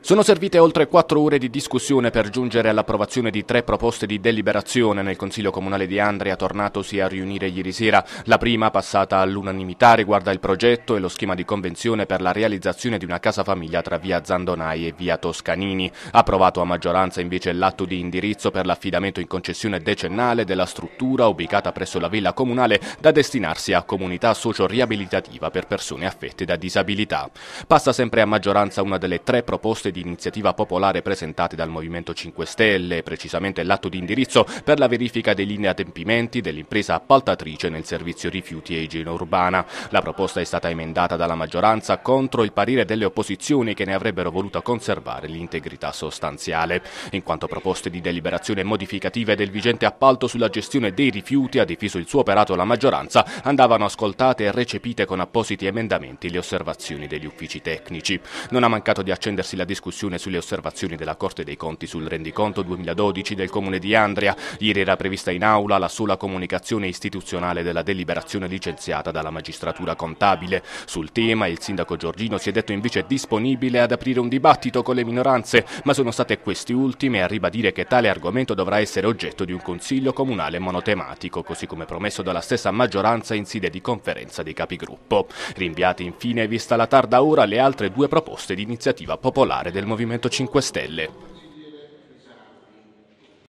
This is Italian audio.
Sono servite oltre quattro ore di discussione per giungere all'approvazione di tre proposte di deliberazione nel Consiglio Comunale di Andria tornatosi a riunire ieri sera. La prima, passata all'unanimità, riguarda il progetto e lo schema di convenzione per la realizzazione di una casa famiglia tra via Zandonai e via Toscanini. Approvato a maggioranza invece l'atto di indirizzo per l'affidamento in concessione decennale della struttura ubicata presso la villa comunale da destinarsi a comunità socio-riabilitativa per persone affette da disabilità. Passa sempre a maggioranza una delle tre proposte proposte di iniziativa popolare presentate dal Movimento 5 Stelle, precisamente l'atto di indirizzo per la verifica dei linei adempimenti dell'impresa appaltatrice nel servizio rifiuti e igiene urbana. La proposta è stata emendata dalla maggioranza contro il parere delle opposizioni che ne avrebbero voluto conservare l'integrità sostanziale. In quanto proposte di deliberazione modificative del vigente appalto sulla gestione dei rifiuti, ha difeso il suo operato la maggioranza, andavano ascoltate e recepite con appositi emendamenti le osservazioni degli uffici tecnici. Non ha mancato di accendersi la discussione discussione sulle osservazioni della Corte dei Conti sul rendiconto 2012 del Comune di Andria. Ieri era prevista in aula la sola comunicazione istituzionale della deliberazione licenziata dalla magistratura contabile. Sul tema il sindaco Giorgino si è detto invece disponibile ad aprire un dibattito con le minoranze, ma sono state queste ultime a ribadire che tale argomento dovrà essere oggetto di un consiglio comunale monotematico, così come promesso dalla stessa maggioranza in sede di conferenza dei capigruppo. Rinviate infine, vista la tarda ora, le altre due proposte di iniziativa popolare parlare del Movimento 5 Stelle.